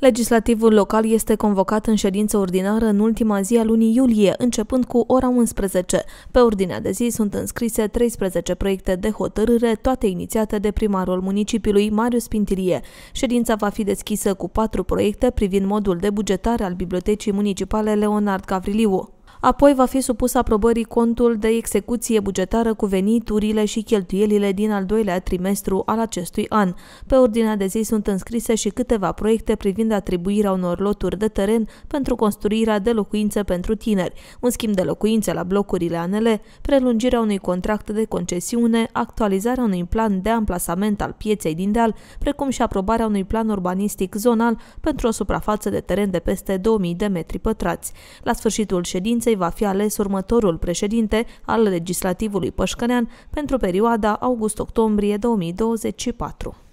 Legislativul local este convocat în ședință ordinară în ultima zi a lunii iulie, începând cu ora 11. Pe ordinea de zi sunt înscrise 13 proiecte de hotărâre, toate inițiate de primarul municipiului Marius Pintilie. Ședința va fi deschisă cu patru proiecte privind modul de bugetare al Bibliotecii Municipale Leonard Gavriliu apoi va fi supus aprobării contul de execuție bugetară cu veniturile și cheltuielile din al doilea trimestru al acestui an. Pe ordinea de zi sunt înscrise și câteva proiecte privind atribuirea unor loturi de teren pentru construirea de locuințe pentru tineri, un schimb de locuințe la blocurile ANL, prelungirea unui contract de concesiune, actualizarea unui plan de amplasament al pieței din deal, precum și aprobarea unui plan urbanistic zonal pentru o suprafață de teren de peste 2000 de metri pătrați. La sfârșitul ședinței, Franței va fi ales următorul președinte al legislativului Pășcănean pentru perioada august-octombrie 2024.